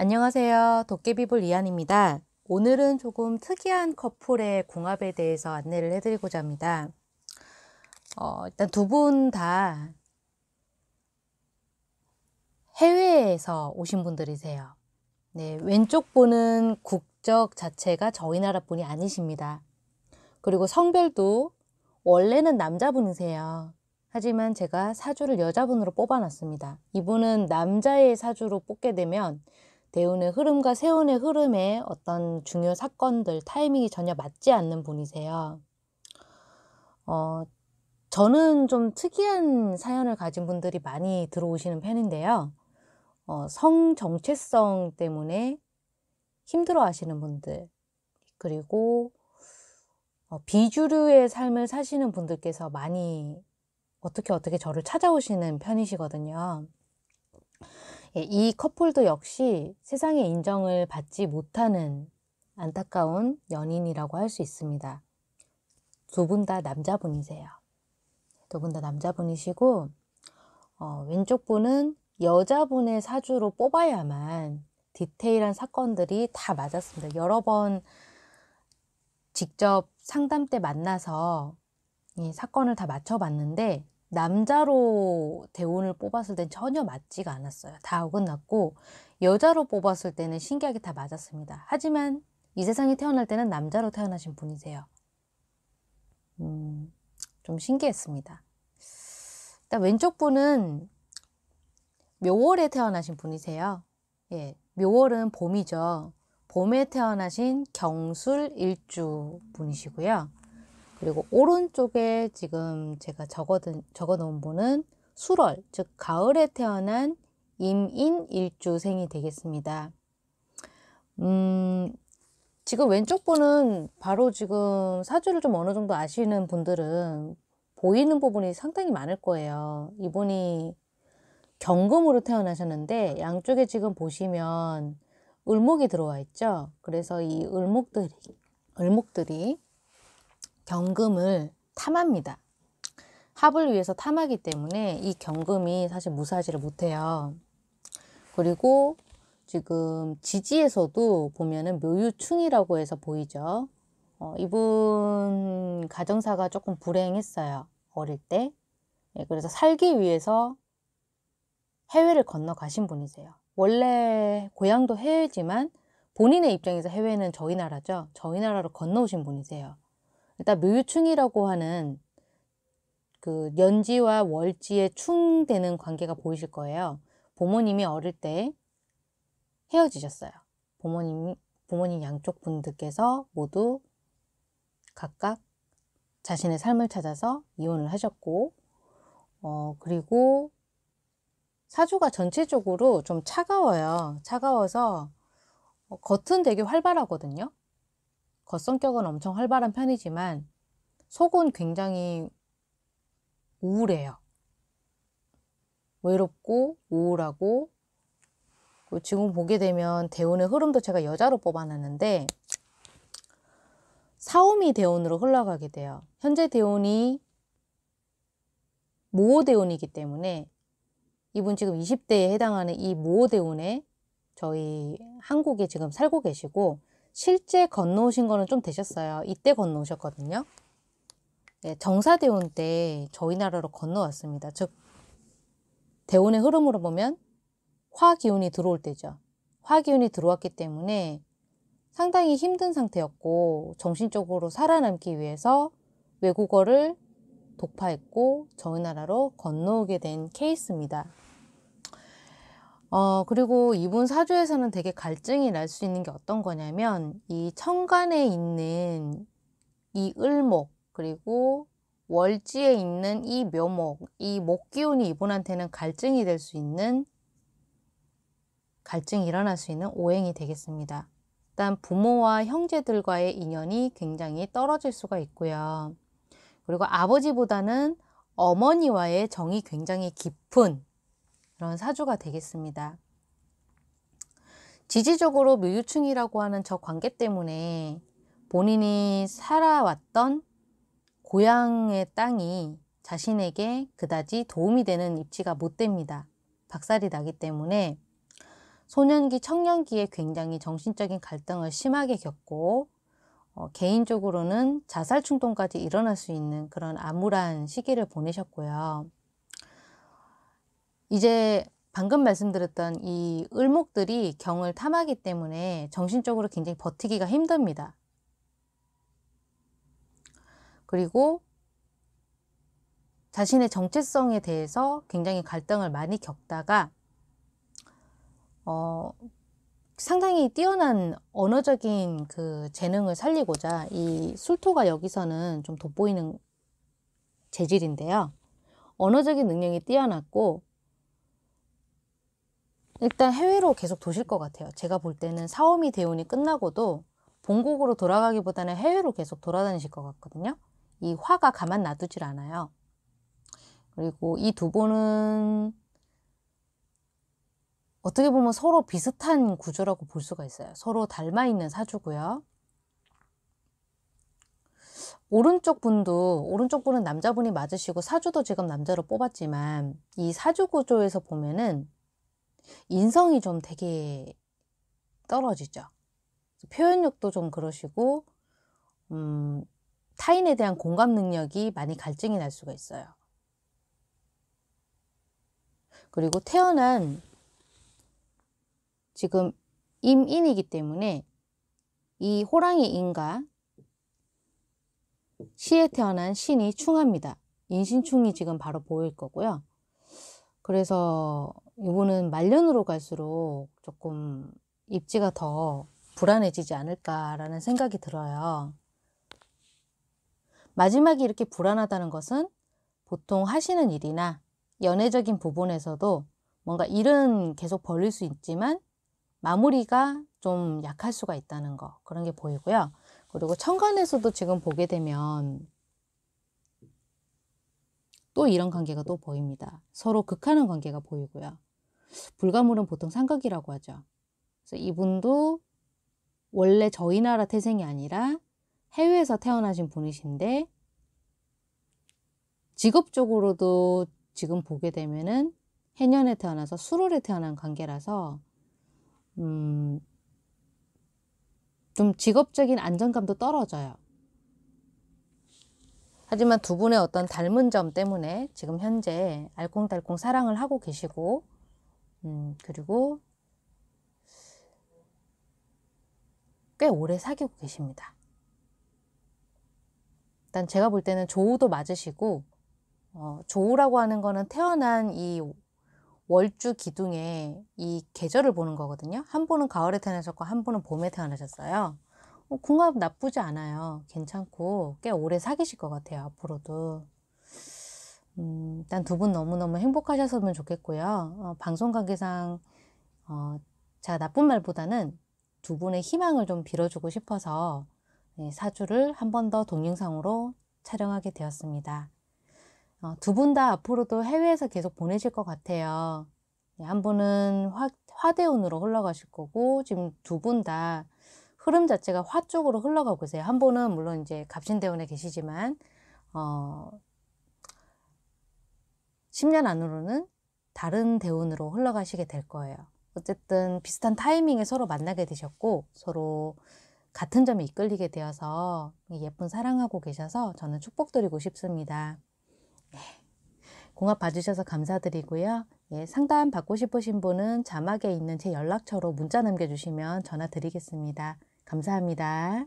안녕하세요. 도깨비볼 이안입니다 오늘은 조금 특이한 커플의 궁합에 대해서 안내를 해드리고자 합니다. 어, 일단 두 분 다 해외에서 오신 분들이세요. 네, 왼쪽 분은 국적 자체가 저희 나라 분이 아니십니다. 그리고 성별도 원래는 남자분이세요. 하지만 제가 사주를 여자분으로 뽑아놨습니다. 이분은 남자의 사주로 뽑게 되면 대운의 흐름과 세운의 흐름에 어떤 중요 사건들 타이밍이 전혀 맞지 않는 분이세요. 어, 저는 좀 특이한 사연을 가진 분들이 많이 들어오시는 편인데요. 어, 성 정체성 때문에 힘들어 하시는 분들, 그리고 어, 비주류의 삶을 사시는 분들께서 많이 어떻게 어떻게 저를 찾아오시는 편이시거든요. 예, 이 커플도 역시 세상의 인정을 받지 못하는 안타까운 연인이라고 할 수 있습니다. 두 분 다 남자분이세요. 두 분 다 남자분이시고 어, 왼쪽 분은 여자분의 사주로 뽑아야만 디테일한 사건들이 다 맞았습니다. 여러 번 직접 상담 때 만나서 이 사건을 다 맞춰봤는데 남자로 대운을 뽑았을 땐 전혀 맞지가 않았어요. 다 어긋났고 여자로 뽑았을 때는 신기하게 다 맞았습니다. 하지만 이 세상에 태어날 때는 남자로 태어나신 분이세요. 음, 좀 신기했습니다. 일단 왼쪽 분은 묘월에 태어나신 분이세요. 예, 묘월은 봄이죠. 봄에 태어나신 경술일주 분이시고요. 그리고 오른쪽에 지금 제가 적어둔, 적어놓은 분은 수월, 즉 가을에 태어난 임인일주생이 되겠습니다. 음, 지금 왼쪽 분은 바로 지금 사주를 좀 어느 정도 아시는 분들은 보이는 부분이 상당히 많을 거예요. 이분이 경금으로 태어나셨는데 양쪽에 지금 보시면 을목이 들어와 있죠. 그래서 이 을목들이 을목들이 경금을 탐합니다. 합을 위해서 탐하기 때문에 이 경금이 사실 무사하지를 못해요. 그리고 지금 지지에서도 보면은 묘유충이라고 해서 보이죠. 어, 이분 가정사가 조금 불행했어요. 어릴 때. 예, 그래서 살기 위해서 해외를 건너가신 분이세요. 원래 고향도 해외지만 본인의 입장에서 해외는 저희 나라죠. 저희 나라로 건너오신 분이세요. 일단 묘유충이라고 하는 그 연지와 월지의 충되는 관계가 보이실 거예요. 부모님이 어릴 때 헤어지셨어요. 부모님, 부모님 양쪽 분들께서 모두 각각 자신의 삶을 찾아서 이혼을 하셨고, 어, 그리고 사주가 전체적으로 좀 차가워요. 차가워서 겉은 되게 활발하거든요. 겉성격은 엄청 활발한 편이지만 속은 굉장히 우울해요. 외롭고 우울하고 지금 보게 되면 대운의 흐름도 제가 여자로 뽑아놨는데 사오미 대운으로 흘러가게 돼요. 현재 대운이 모호 대운이기 때문에 이분 지금 20대에 해당하는 이 모호 대운에 저희 한국에 지금 살고 계시고 실제 건너오신 거는 좀 되셨어요. 이때 건너오셨거든요. 네, 정사대운 때 저희 나라로 건너왔습니다. 즉, 대운의 흐름으로 보면 화기운이 들어올 때죠. 화기운이 들어왔기 때문에 상당히 힘든 상태였고 정신적으로 살아남기 위해서 외국어를 독파했고 저희 나라로 건너오게 된 케이스입니다. 어, 그리고 이분 사주에서는 되게 갈증이 날 수 있는 게 어떤 거냐면 이 천간에 있는 이 을목 그리고 월지에 있는 이 묘목 이 목 기운이 이분한테는 갈증이 될 수 있는 갈증이 일어날 수 있는 오행이 되겠습니다. 일단 부모와 형제들과의 인연이 굉장히 떨어질 수가 있고요. 그리고 아버지보다는 어머니와의 정이 굉장히 깊은 이런 사주가 되겠습니다. 지지적으로 묘유충이라고 하는 저 관계 때문에 본인이 살아왔던 고향의 땅이 자신에게 그다지 도움이 되는 입지가 못 됩니다. 박살이 나기 때문에 소년기, 청년기에 굉장히 정신적인 갈등을 심하게 겪고 어, 개인적으로는 자살 충동까지 일어날 수 있는 그런 암울한 시기를 보내셨고요. 이제 방금 말씀드렸던 이 을목들이 경을 탐하기 때문에 정신적으로 굉장히 버티기가 힘듭니다. 그리고 자신의 정체성에 대해서 굉장히 갈등을 많이 겪다가 어, 상당히 뛰어난 언어적인 그 재능을 살리고자 이 술토가 여기서는 좀 돋보이는 재질인데요. 언어적인 능력이 뛰어났고 일단 해외로 계속 도실 것 같아요. 제가 볼 때는 사오미 대운이 끝나고도 본국으로 돌아가기보다는 해외로 계속 돌아다니실 것 같거든요. 이 화가 가만 놔두질 않아요. 그리고 이 두 분은 어떻게 보면 서로 비슷한 구조라고 볼 수가 있어요. 서로 닮아 있는 사주고요. 오른쪽 분도 오른쪽 분은 남자분이 맞으시고 사주도 지금 남자로 뽑았지만 이 사주 구조에서 보면은 인성이 좀 되게 떨어지죠. 표현력도 좀 그러시고, 음, 타인에 대한 공감 능력이 많이 갈증이 날 수가 있어요. 그리고 태어난 지금 임인이기 때문에 이 호랑이 인과 시에 태어난 신이 충합니다. 인신충이 지금 바로 보일 거고요. 그래서 이거는 말년으로 갈수록 조금 입지가 더 불안해지지 않을까라는 생각이 들어요. 마지막이 이렇게 불안하다는 것은 보통 하시는 일이나 연애적인 부분에서도 뭔가 일은 계속 벌릴 수 있지만 마무리가 좀 약할 수가 있다는 거 그런 게 보이고요. 그리고 천간에서도 지금 보게 되면 또 이런 관계가 또 보입니다. 서로 극하는 관계가 보이고요. 불가물은 보통 상극이라고 하죠. 그래서 이분도 원래 저희 나라 태생이 아니라 해외에서 태어나신 분이신데 직업적으로도 지금 보게 되면은 해년에 태어나서 수로에 태어난 관계라서 음, 좀 직업적인 안정감도 떨어져요. 하지만 두 분의 어떤 닮은 점 때문에 지금 현재 알콩달콩 사랑을 하고 계시고 음, 그리고 꽤 오래 사귀고 계십니다. 일단 제가 볼 때는 조우도 맞으시고 어, 조우라고 하는 거는 태어난 이 월주 기둥에 이 계절을 보는 거거든요. 한 분은 가을에 태어나셨고 한 분은 봄에 태어나셨어요. 어, 궁합 나쁘지 않아요. 괜찮고 꽤 오래 사귀실 것 같아요. 앞으로도. 음, 일단 두 분 너무너무 행복하셨으면 좋겠고요. 어, 방송 관계상, 어, 제가 나쁜 말보다는 두 분의 희망을 좀 빌어주고 싶어서 네, 사주를 한 번 더 동영상으로 촬영하게 되었습니다. 어, 두 분 다 앞으로도 해외에서 계속 보내실 것 같아요. 네, 한 분은 화, 화대운으로 흘러가실 거고, 지금 두 분 다 흐름 자체가 화 쪽으로 흘러가고 계세요한 분은 물론 이제 갑신대운에 계시지만, 어, 10년 안으로는 다른 대운으로 흘러가시게 될 거예요. 어쨌든 비슷한 타이밍에 서로 만나게 되셨고 서로 같은 점에 이끌리게 되어서 예쁜 사랑하고 계셔서 저는 축복드리고 싶습니다. 네. 공합 봐주셔서 감사드리고요. 예, 상담 받고 싶으신 분은 자막에 있는 제 연락처로 문자 남겨주시면 전화 드리겠습니다. 감사합니다.